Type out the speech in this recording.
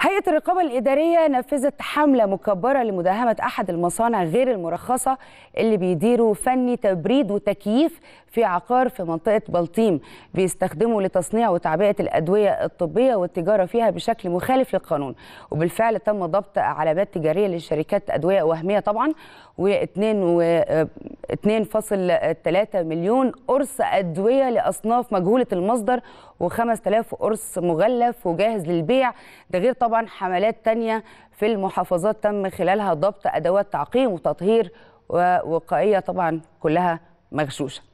هيئة الرقابة الإدارية نفذت حملة مكبرة لمداهمة أحد المصانع غير المرخصة اللي بيديروا فني تبريد وتكييف في عقار في منطقة بلطيم بيستخدموا لتصنيع وتعبئة الأدوية الطبية والتجارة فيها بشكل مخالف للقانون وبالفعل تم ضبط علامات تجارية لشركات أدوية وهمية طبعا واثنين 2.3 مليون قرص أدوية لأصناف مجهولة المصدر و5000 قرص مغلف وجاهز للبيع ده غير طبعا حملات تانية في المحافظات تم خلالها ضبط أدوات تعقيم وتطهير ووقائية طبعا كلها مغشوشه